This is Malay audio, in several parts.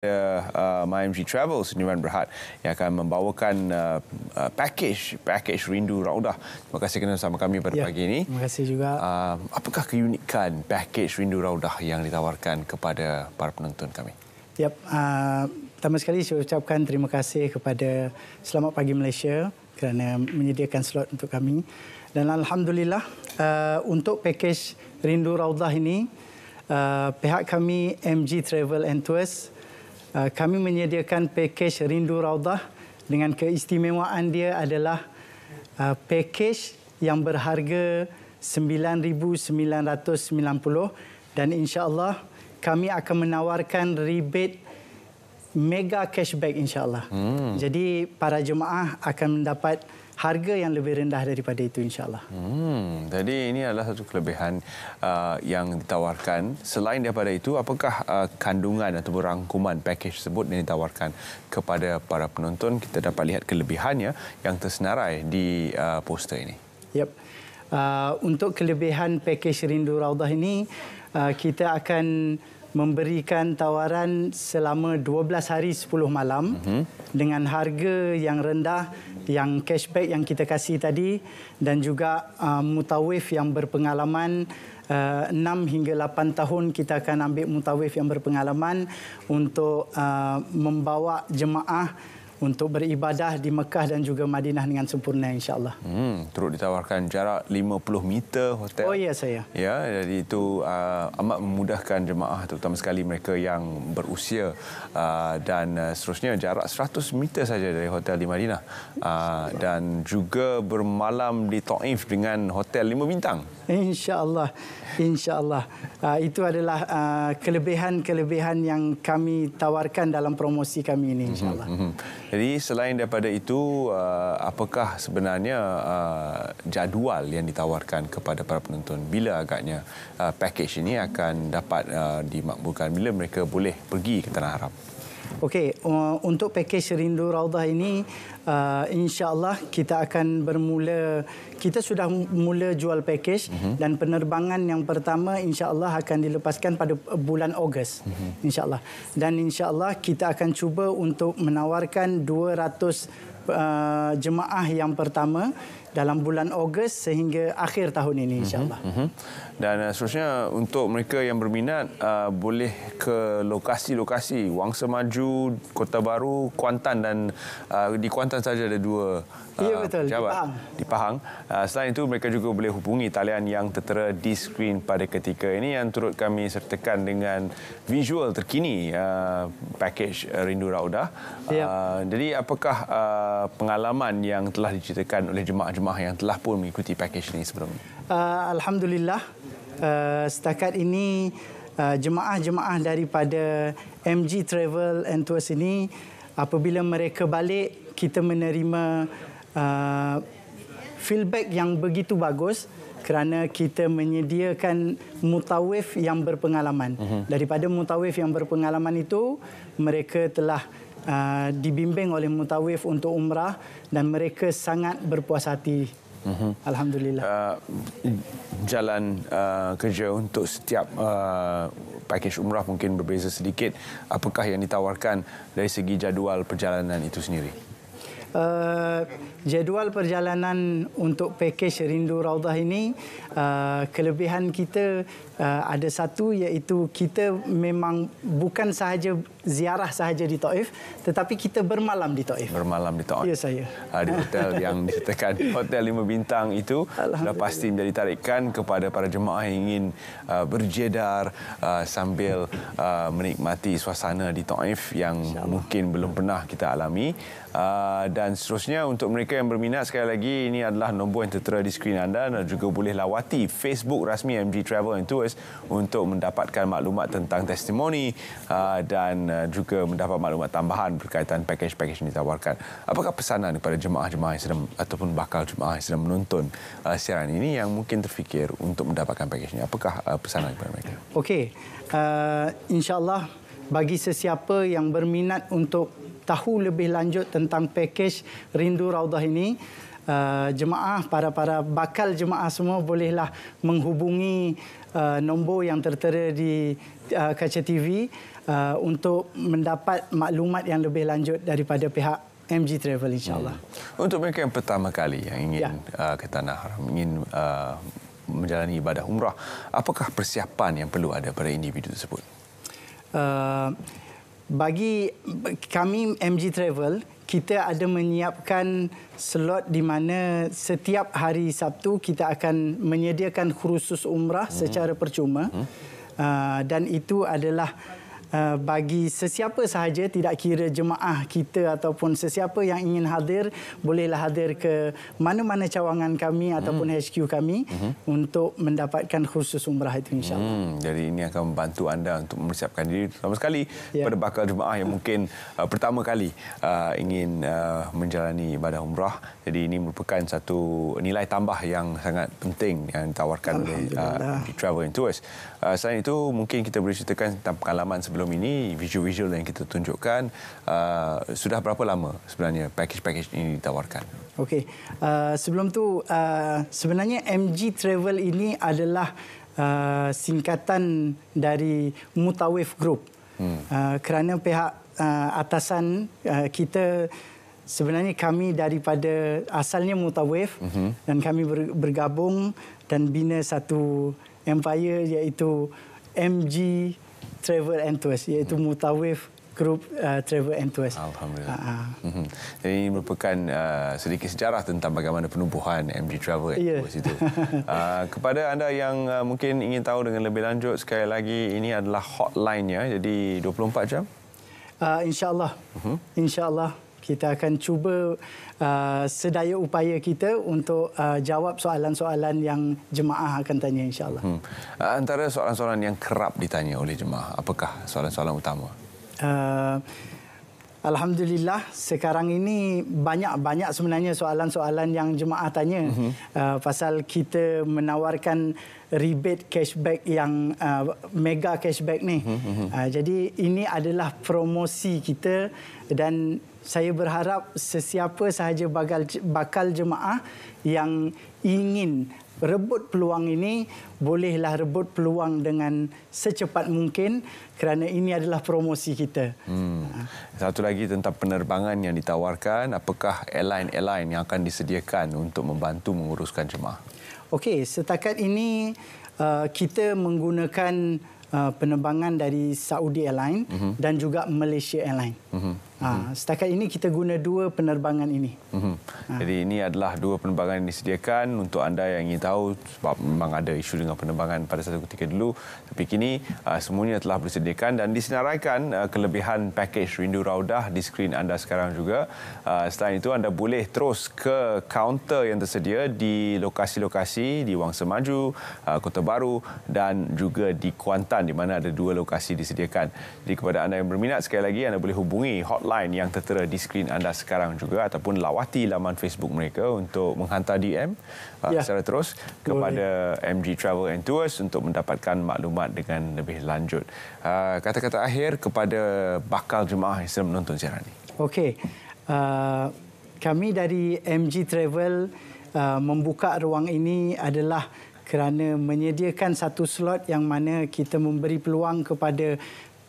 Uh, uh, MyMG Travels Niran Berhad yang akan membawakan uh, uh, package package rindu raudah. Terima kasih kerana bersama kami pada ya, pagi ini. Terima kasih juga. Uh, apakah keunikan package rindu raudah yang ditawarkan kepada para penonton kami? Ya, yep, uh, pertama sekali saya ucapkan terima kasih kepada Selamat Pagi Malaysia kerana menyediakan slot untuk kami. Dan Alhamdulillah uh, untuk package rindu raudah ini uh, pihak kami MG Travel and Tours Uh, kami menyediakan pakej Rindu Raudah dengan keistimewaan dia adalah uh, pakej yang berharga RM9,990 dan insya Allah kami akan menawarkan rebate mega cashback insyaAllah. Hmm. Jadi para jemaah akan mendapat harga yang lebih rendah daripada itu insyaAllah. Hmm. Jadi ini adalah satu kelebihan uh, yang ditawarkan. Selain daripada itu, apakah uh, kandungan atau rangkuman package tersebut yang ditawarkan kepada para penonton? Kita dapat lihat kelebihannya yang tersenarai di uh, poster ini. Yep. Uh, untuk kelebihan pakej Rindu Raudah ini, uh, kita akan memberikan tawaran selama 12 hari 10 malam uh mhm. -huh. dengan harga yang rendah, yang cashback yang kita kasih tadi dan juga uh, mutawif yang berpengalaman uh, 6 hingga 8 tahun kita akan ambil mutawif yang berpengalaman untuk uh, membawa jemaah untuk beribadah di Mekah dan juga Madinah dengan sempurna insyaAllah. Hmm, teruk ditawarkan jarak 50 meter hotel. Oh ya saya. Ya, jadi itu uh, amat memudahkan jemaah terutama sekali mereka yang berusia uh, dan uh, seterusnya jarak 100 meter saja dari hotel di Madinah uh, dan juga bermalam di Taif dengan hotel 5 bintang insyaallah insyaallah uh, itu adalah uh, kelebihan-kelebihan yang kami tawarkan dalam promosi kami ini insyaallah mm-hmm. jadi selain daripada itu uh, apakah sebenarnya uh, jadual yang ditawarkan kepada para penonton bila agaknya uh, package ini akan dapat uh, dimakbulkan bila mereka boleh pergi ke tanah arab Okey, untuk pakej Rindu Raudah ini uh, insya-Allah kita akan bermula kita sudah mula jual pakej mm -hmm. dan penerbangan yang pertama insya-Allah akan dilepaskan pada bulan Ogos. Mm -hmm. Insya-Allah. Dan insya-Allah kita akan cuba untuk menawarkan 200 uh, jemaah yang pertama dalam bulan Ogos sehingga akhir tahun ini mhm, insyaAllah. Mm -hmm. Dan uh, seterusnya untuk mereka yang berminat uh, boleh ke lokasi-lokasi Wangsa Maju, Kota Baru, Kuantan dan uh, di Kuantan saja ada dua uh, ya, betul. di Pahang. Di Pahang. Uh, selain itu mereka juga boleh hubungi talian yang tertera di skrin pada ketika ini yang turut kami sertakan dengan visual terkini uh, package Rindu Raudah. Ya. jadi apakah uh, pengalaman yang telah diceritakan oleh jemaah-jemaah jemaah yang telah pun mengikuti pakej ini sebelum ini? Uh, Alhamdulillah, uh, setakat ini uh, jemaah-jemaah daripada MG Travel and Tours ini apabila mereka balik, kita menerima uh, feedback yang begitu bagus kerana kita menyediakan mutawif yang berpengalaman. Uh-huh. Daripada mutawif yang berpengalaman itu, mereka telah uh, dibimbing oleh mutawif untuk umrah dan mereka sangat berpuas hati. Mm-hmm. Alhamdulillah. Uh, jalan uh, kerja untuk setiap uh, pakej umrah mungkin berbeza sedikit. Apakah yang ditawarkan dari segi jadual perjalanan itu sendiri? uh, jadual perjalanan untuk pakej Rindu Raudah ini uh, kelebihan kita uh, ada satu iaitu kita memang bukan sahaja ziarah sahaja di Taif tetapi kita bermalam di Taif. Bermalam di Taif. Ya saya. ada ah, hotel yang disertakan hotel lima bintang itu sudah pasti menjadi tarikan kepada para jemaah yang ingin uh, berjedar uh, sambil uh, menikmati suasana di Taif yang mungkin belum pernah kita alami uh, dan dan seterusnya. Untuk mereka yang berminat sekali lagi, ini adalah nombor yang tertera di skrin anda dan juga boleh lawati Facebook rasmi MG Travel and Tours untuk mendapatkan maklumat tentang testimoni uh, dan uh, juga mendapat maklumat tambahan berkaitan pakej-pakej yang ditawarkan. Apakah pesanan kepada jemaah-jemaah yang sedang ataupun bakal jemaah yang sedang menonton uh, siaran ini yang mungkin terfikir untuk mendapatkan pakej ini? Apakah pesanan kepada mereka? Okey, uh, insyaAllah bagi sesiapa yang berminat untuk tahu lebih lanjut tentang pakej Rindu Raudah ini, uh, jemaah, para-para bakal jemaah semua bolehlah menghubungi uh, nombor yang tertera di uh, kaca TV uh, untuk mendapat maklumat yang lebih lanjut daripada pihak MG Travel insyaAllah. Hmm. Untuk mereka yang pertama kali yang ingin ya. uh, ke Tanah Haram, ingin uh, menjalani ibadah umrah, apakah persiapan yang perlu ada pada individu tersebut? Uh, bagi kami MG Travel kita ada menyiapkan slot di mana setiap hari Sabtu kita akan menyediakan khusus umrah hmm. secara percuma hmm. uh, dan itu adalah Eh, bagi sesiapa sahaja tidak kira jemaah kita ataupun sesiapa yang ingin hadir bolehlah hadir ke mana-mana cawangan kami ataupun HQ hmm. kami hmm. untuk mendapatkan khusus umrah itu insyaAllah. Hmm. Jadi ini akan membantu anda untuk mempersiapkan diri terutama sekali ya. pada bakal jemaah yang mungkin uh, pertama kali uh, ingin uh, menjalani ibadah umrah. Jadi ini merupakan satu nilai tambah yang sangat penting yang ditawarkan oleh uh, Travel and Tours. Uh, selain itu mungkin kita boleh ceritakan tentang pengalaman sebelum sebelum ini visual-visual yang kita tunjukkan uh, sudah berapa lama sebenarnya package-package ini ditawarkan? Okey, uh, sebelum tu uh, sebenarnya MG Travel ini adalah uh, singkatan dari Mutawif Group hmm. uh, kerana pihak uh, atasan uh, kita sebenarnya kami daripada asalnya Mutawif hmm. dan kami bergabung dan bina satu empire iaitu MG Travel and Tours iaitu hmm. Mutawif Group uh, Travel and Tours. Alhamdulillah. Uh-huh. Ah, jadi ah. mhm. ini merupakan uh, sedikit sejarah tentang bagaimana penubuhan MG Travel and yeah. Tours itu. Uh, kepada anda yang uh, mungkin ingin tahu dengan lebih lanjut sekali lagi ini adalah hotline-nya jadi 24 jam. Uh, insyaallah. Uh-huh. Mhm. Insyaallah kita akan cuba uh, sedaya upaya kita untuk uh, jawab soalan-soalan yang jemaah akan tanya insyaallah. Hmm. Uh, antara soalan-soalan yang kerap ditanya oleh jemaah, apakah soalan-soalan utama? Uh, Alhamdulillah sekarang ini banyak-banyak sebenarnya soalan-soalan yang jemaah tanya mm-hmm. uh, pasal kita menawarkan rebate cashback yang uh, mega cashback ni. Mm-hmm. Uh, jadi ini adalah promosi kita dan saya berharap sesiapa sahaja bakal, bakal jemaah yang ingin rebut peluang ini bolehlah rebut peluang dengan secepat mungkin kerana ini adalah promosi kita. Hmm. Ha. Satu lagi tentang penerbangan yang ditawarkan, apakah airline-airline yang akan disediakan untuk membantu menguruskan jemaah? Okey, setakat ini uh, kita menggunakan uh, penerbangan dari Saudi Airline uh-huh. Mhm. dan juga Malaysia Airline. Uh-huh. Mhm. Ha, setakat ini kita guna dua penerbangan ini. Mm-hmm. Ha. Jadi ini adalah dua penerbangan yang disediakan untuk anda yang ingin tahu sebab memang ada isu dengan penerbangan pada satu ketika dulu. Tapi kini ah, semuanya telah disediakan dan disenaraikan kelebihan pakej Rindu Raudah di skrin anda sekarang juga. selain itu anda boleh terus ke kaunter yang tersedia di lokasi-lokasi di Wang Semaju, Kota Baru dan juga di Kuantan di mana ada dua lokasi disediakan. Jadi kepada anda yang berminat sekali lagi anda boleh hubungi hotline line yang tertera di skrin anda sekarang juga ataupun lawati laman Facebook mereka untuk menghantar DM uh, ya. secara terus kepada Boleh. MG Travel and Tours untuk mendapatkan maklumat dengan lebih lanjut. Uh, kata-kata akhir kepada bakal jemaah yang sedang menonton siaran ini. Okey. Uh, kami dari MG Travel uh, membuka ruang ini adalah kerana menyediakan satu slot yang mana kita memberi peluang kepada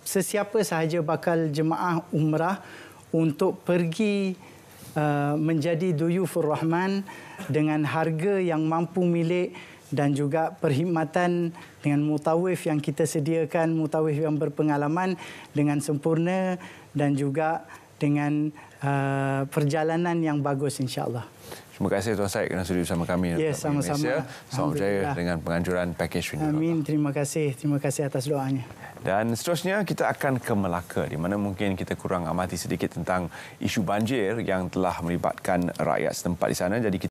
sesiapa sahaja bakal jemaah umrah untuk pergi uh, menjadi duyufur rahman dengan harga yang mampu milik dan juga perkhidmatan dengan mutawif yang kita sediakan mutawif yang berpengalaman dengan sempurna dan juga dengan uh, perjalanan yang bagus insyaallah Terima kasih Tuan Syed kerana sudah bersama kami. Ya, sama-sama. Selamat berjaya dengan penganjuran pakej Winner. Amin. Terima kasih. Terima kasih atas doanya. Dan seterusnya kita akan ke Melaka di mana mungkin kita kurang amati sedikit tentang isu banjir yang telah melibatkan rakyat setempat di sana. Jadi kita